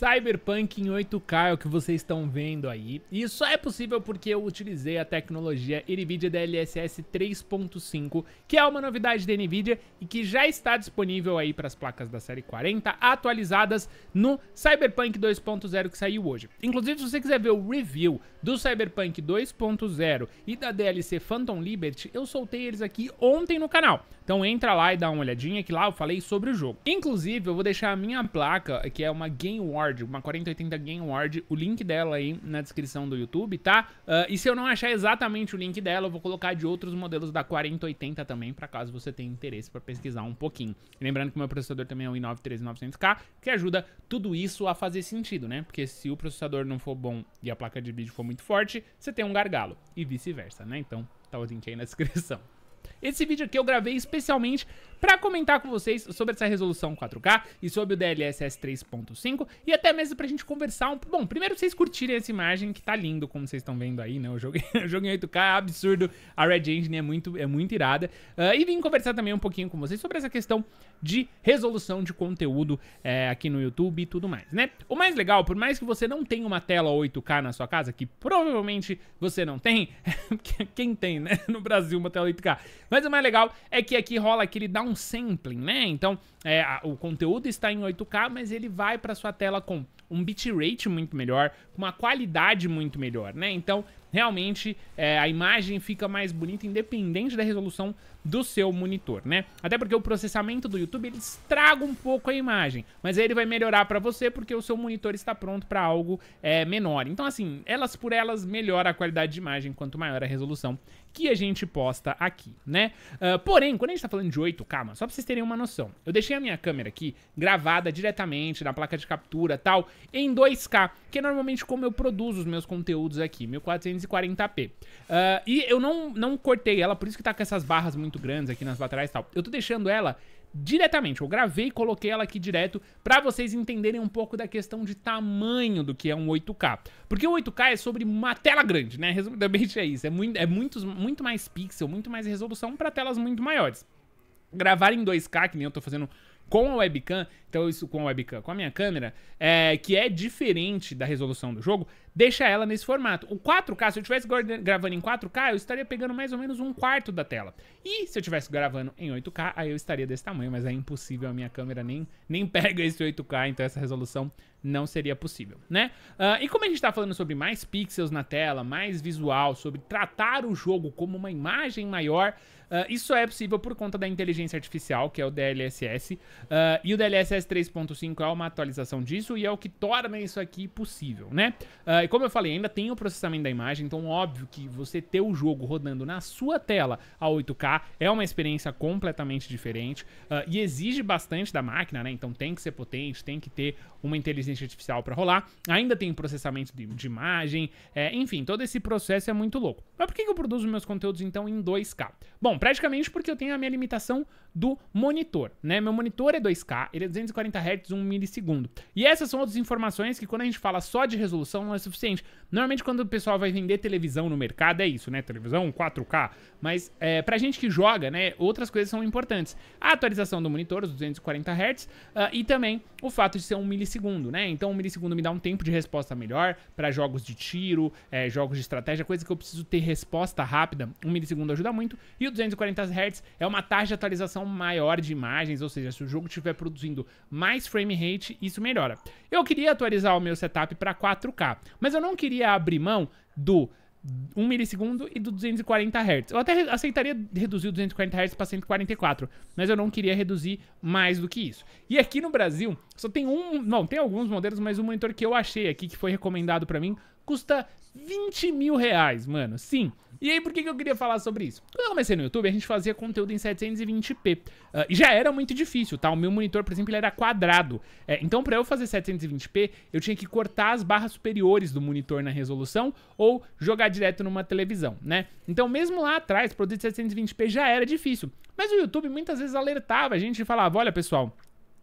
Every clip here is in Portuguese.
Cyberpunk em 8K é o que vocês estão vendo aí. E isso é possível porque eu utilizei a tecnologia NVIDIA DLSS 3.5, que é uma novidade da NVIDIA e que já está disponível aí para as placas da série 40, atualizadas no Cyberpunk 2.0 que saiu hoje. Inclusive, se você quiser ver o review do Cyberpunk 2.0 e da DLC Phantom Liberty, eu soltei eles aqui ontem no canal. Então entra lá e dá uma olhadinha que lá eu falei sobre o jogo. Inclusive, eu vou deixar a minha placa, que é uma Game War uma 4080 Game Ward, o link dela aí na descrição do YouTube, tá? Uh, e se eu não achar exatamente o link dela, eu vou colocar de outros modelos da 4080 também, para caso você tenha interesse para pesquisar um pouquinho. lembrando que o meu processador também é o i9 13900K, que ajuda tudo isso a fazer sentido, né? Porque se o processador não for bom e a placa de vídeo for muito forte, você tem um gargalo e vice-versa, né? Então, tá o link aí na descrição. Esse vídeo aqui eu gravei especialmente para comentar com vocês sobre essa resolução 4K e sobre o DLSS 3.5 e até mesmo pra gente conversar um... Bom, primeiro vocês curtirem essa imagem que tá lindo, como vocês estão vendo aí, né? O jogo, o jogo em 8K é absurdo, a Red Engine é muito, é muito irada. Uh, e vim conversar também um pouquinho com vocês sobre essa questão de resolução de conteúdo é, aqui no YouTube e tudo mais, né? O mais legal, por mais que você não tenha uma tela 8K na sua casa, que provavelmente você não tem, quem tem, né? No Brasil, uma tela 8K. Mas o mais legal é que aqui rola aquele downsampling, né? Então, é, a, o conteúdo está em 8K, mas ele vai para sua tela com um bitrate muito melhor, com uma qualidade muito melhor, né? Então, realmente, é, a imagem fica mais bonita independente da resolução do seu monitor, né? Até porque o processamento do YouTube, ele estraga um pouco a imagem, mas aí ele vai melhorar para você porque o seu monitor está pronto para algo é, menor. Então, assim, elas por elas, melhora a qualidade de imagem quanto maior a resolução que a gente posta aqui, né? Uh, porém, quando a gente tá falando de 8K, mano, só pra vocês terem uma noção, eu deixei a minha câmera aqui gravada diretamente na placa de captura tal, em 2K, que é normalmente como eu produzo os meus conteúdos aqui, 1440p. Uh, ah, e eu não, não cortei ela, por isso que tá com essas barras muito grandes aqui nas laterais e tal. Eu tô deixando ela diretamente. Eu gravei e coloquei ela aqui direto para vocês entenderem um pouco da questão de tamanho do que é um 8K. Porque o 8K é sobre uma tela grande, né? Resumidamente é isso. É, muito, é muitos, muito mais pixel, muito mais resolução para telas muito maiores. Gravar em 2K, que nem eu tô fazendo com a webcam, então isso com a webcam, com a minha câmera, é, que é diferente da resolução do jogo, deixa ela nesse formato. O 4K, se eu estivesse gravando em 4K, eu estaria pegando mais ou menos um quarto da tela. E se eu estivesse gravando em 8K, aí eu estaria desse tamanho, mas é impossível, a minha câmera nem, nem pega esse 8K, então essa resolução não seria possível, né? Uh, e como a gente está falando sobre mais pixels na tela, mais visual, sobre tratar o jogo como uma imagem maior, uh, isso é possível por conta da inteligência artificial, que é o DLSS, uh, ah, e o DLSS 3.5 é uma atualização disso e é o que torna isso aqui possível, né? e como eu falei, ainda tem o processamento da imagem, então óbvio que você ter o jogo rodando na sua tela a 8K é uma experiência completamente diferente e exige bastante da máquina, né? Então tem que ser potente, tem que ter uma inteligência inteligência artificial para rolar, ainda tem processamento de, de imagem, é, enfim, todo esse processo é muito louco. Mas por que eu produzo meus conteúdos então em 2K? Bom, praticamente porque eu tenho a minha limitação do monitor, né? Meu monitor é 2K, ele é 240 Hz, 1 milissegundo. E essas são outras informações que quando a gente fala só de resolução não é suficiente. Normalmente quando o pessoal vai vender televisão no mercado é isso, né? Televisão 4K, mas é, pra gente que joga, né, outras coisas são importantes. A atualização do monitor, os 240 Hz, uh, e também o fato de ser 1 milissegundo, né? né? Então um milissegundo me dá um tempo de resposta melhor para jogos de tiro, é, jogos de estratégia, coisa que eu preciso ter resposta rápida. Um milissegundo ajuda muito. E o 240 Hz é uma taxa de atualização maior de imagens, ou seja, se o jogo estiver produzindo mais frame rate, isso melhora. Eu queria atualizar o meu setup para 4K, mas eu não queria abrir mão do 1 milissegundo e do 240 Hz. Eu até aceitaria reduzir o 240 Hz para 144, mas eu não queria reduzir mais do que isso. E aqui no Brasil, só tem um, não, tem alguns modelos, mas o um monitor que eu achei aqui, que foi recomendado para mim, custa 20 mil reais, mano. Sim, e aí, por que, que eu queria falar sobre isso? Quando eu comecei no YouTube, a gente fazia conteúdo em 720p. Uh, ah, e já era muito difícil, tá? O meu monitor, por exemplo, ele era quadrado. É, então, para eu fazer 720p, eu tinha que cortar as barras superiores do monitor na resolução ou jogar direto numa televisão, né? Então, mesmo lá atrás, produzir 720p já era difícil. Mas o YouTube muitas vezes alertava a gente e falava: olha, pessoal.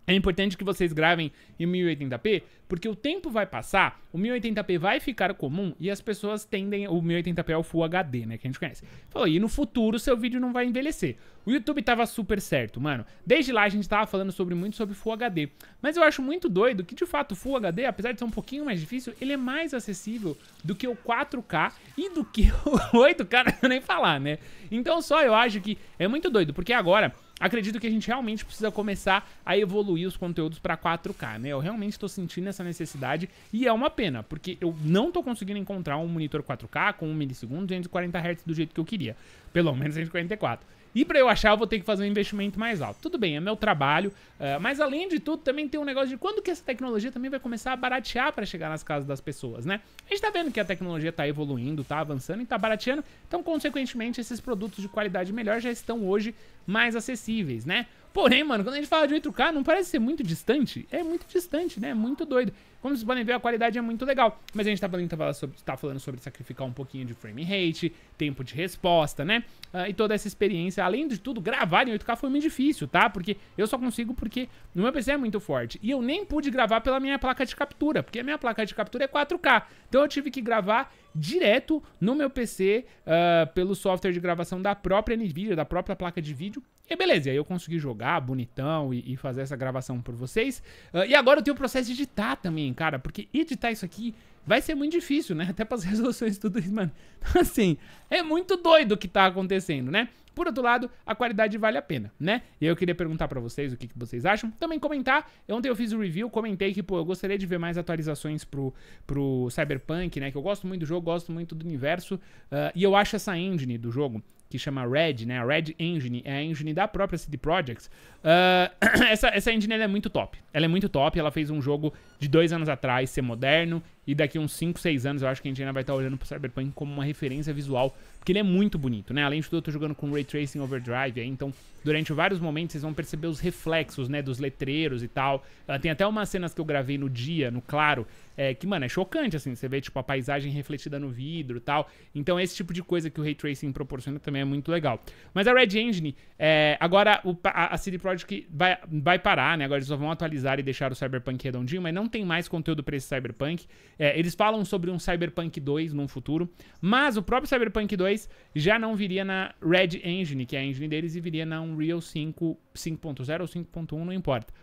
É importante que vocês gravem em 1080p, porque o tempo vai passar, o 1080p vai ficar comum e as pessoas tendem. O 1080p é o Full HD, né? Que a gente conhece. Falou, e no futuro seu vídeo não vai envelhecer. O YouTube tava super certo, mano. Desde lá a gente tava falando sobre muito sobre Full HD. Mas eu acho muito doido que, de fato, o Full HD, apesar de ser um pouquinho mais difícil, ele é mais acessível do que o 4K e do que o 8K, nem falar, né? Então só eu acho que é muito doido, porque agora acredito que a gente realmente precisa começar a evoluir os conteúdos para 4K, né? Eu realmente estou sentindo essa necessidade e é uma pena, porque eu não estou conseguindo encontrar um monitor 4K com 1 milissegundo, 240 Hz do jeito que eu queria, pelo menos 144. E para eu achar, eu vou ter que fazer um investimento mais alto. Tudo bem, é meu trabalho, uh, mas além de tudo, também tem um negócio de quando que essa tecnologia também vai começar a baratear para chegar nas casas das pessoas, né? A gente tá vendo que a tecnologia tá evoluindo, tá avançando e tá barateando, então consequentemente esses produtos de qualidade melhor já estão hoje mais acessíveis acessíveis, né? Porém, mano, quando a gente fala de 8K, não parece ser muito distante? É muito distante, né? É muito doido. Como vocês podem ver, a qualidade é muito legal. Mas a gente tá falando, tá sobre, tá falando sobre sacrificar um pouquinho de frame rate, tempo de resposta, né? Uh, e toda essa experiência. Além de tudo, gravar em 8K foi muito difícil, tá? Porque eu só consigo porque no meu PC é muito forte. E eu nem pude gravar pela minha placa de captura, porque a minha placa de captura é 4K. Então eu tive que gravar direto no meu PC uh, ah, pelo software de gravação da própria NVIDIA, da própria placa de vídeo, e beleza, aí eu consegui jogar bonitão e, e fazer essa gravação por vocês. Uh, e agora eu tenho o processo de editar também, cara, porque editar isso aqui vai ser muito difícil, né? Até para as resoluções tudo isso, mano. Então, assim, é muito doido o que tá acontecendo, né? Por outro lado, a qualidade vale a pena, né? E eu queria perguntar para vocês o que, que, vocês acham. Também comentar. Ontem eu fiz o review, comentei que, pô, eu gostaria de ver mais atualizações pro, pro Cyberpunk, né? Que eu gosto muito do jogo, gosto muito do universo. Uh, e eu acho essa engine do jogo que chama Red, né? A Red Engine, é a engine da própria CD Projekt. Uh, essa, essa engine é muito top. Ela é muito top, ela fez um jogo de dois anos atrás ser moderno, e daqui uns 5, 6 anos eu acho que a gente ainda vai estar tá olhando pro Cyberpunk como uma referência visual. Porque ele é muito bonito, né? Além de tudo, eu tô jogando com Ray Tracing Overdrive aí, então durante vários momentos vocês vão perceber os reflexos, né? Dos letreiros e tal. Ah, tem até umas cenas que eu gravei no dia, no claro, é, que, mano, é chocante, assim. Você vê, tipo, a paisagem refletida no vidro e tal. Então esse tipo de coisa que o Ray Tracing proporciona também é muito legal. Mas a Red Engine, é, agora o, a, a CD Projekt vai, vai parar, né? Agora eles só vão atualizar e deixar o Cyberpunk redondinho, mas não tem mais conteúdo pra esse Cyberpunk. É, eles falam sobre um Cyberpunk 2 num futuro, mas o próprio Cyberpunk 2 já não viria na Red Engine, que é a engine deles, e viria na Unreal 5, 5.0 ou 5.1, não importa.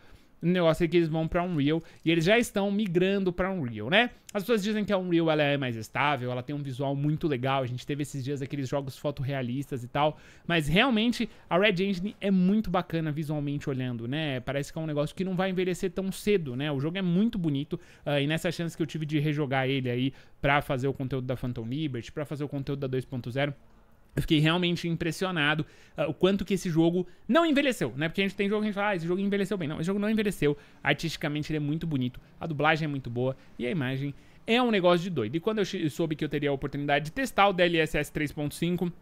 O negócio é que eles vão para Unreal e eles já estão migrando para Unreal, né? As pessoas dizem que a Unreal ela é mais estável, ela tem um visual muito legal. A gente teve esses dias aqueles jogos fotorrealistas e tal, mas realmente a Red Engine é muito bacana visualmente olhando, né? Parece que é um negócio que não vai envelhecer tão cedo, né? O jogo é muito bonito uh, e nessa chance que eu tive de rejogar ele aí para fazer o conteúdo da Phantom Liberty, para fazer o conteúdo da 2.0 eu fiquei realmente impressionado uh, o quanto que esse jogo não envelheceu, né? Porque a gente tem jogo que a gente fala, ah, esse jogo envelheceu bem. Não, esse jogo não envelheceu. Artisticamente ele é muito bonito, a dublagem é muito boa e a imagem é um negócio de doido. E quando eu soube que eu teria a oportunidade de testar o DLSS 3.5,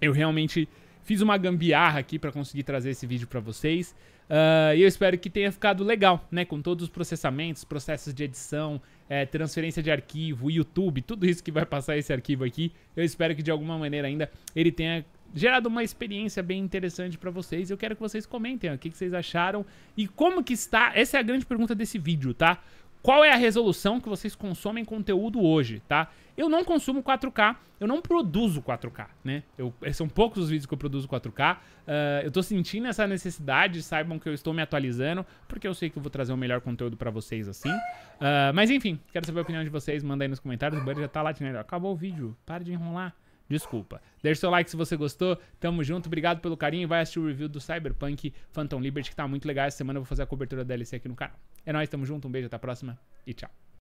eu realmente Fiz uma gambiarra aqui para conseguir trazer esse vídeo para vocês. Uh, e eu espero que tenha ficado legal, né? Com todos os processamentos, processos de edição, é, transferência de arquivo, YouTube, tudo isso que vai passar esse arquivo aqui. Eu espero que de alguma maneira ainda ele tenha gerado uma experiência bem interessante para vocês. Eu quero que vocês comentem ó, o que, que vocês acharam e como que está. Essa é a grande pergunta desse vídeo, tá? qual é a resolução que vocês consomem conteúdo hoje, tá? Eu não consumo 4K, eu não produzo 4K, né? Eu, eh, são poucos os vídeos que eu produzo 4K. Uh, ah, eu tô sentindo essa necessidade, saibam que eu estou me atualizando, porque eu sei que eu vou trazer o melhor conteúdo para vocês assim. Uh, mas enfim, quero saber a opinião de vocês, manda aí nos comentários. O Buddy já tá lá, né? Acabou o vídeo, para de enrolar. Desculpa. Deixe seu like se você gostou. Tamo junto. Obrigado pelo carinho. Vai assistir o review do Cyberpunk Phantom Liberty, que tá muito legal. Essa semana eu vou fazer a cobertura da DLC aqui no canal. É nóis, tamo junto. Um beijo, até a próxima e tchau.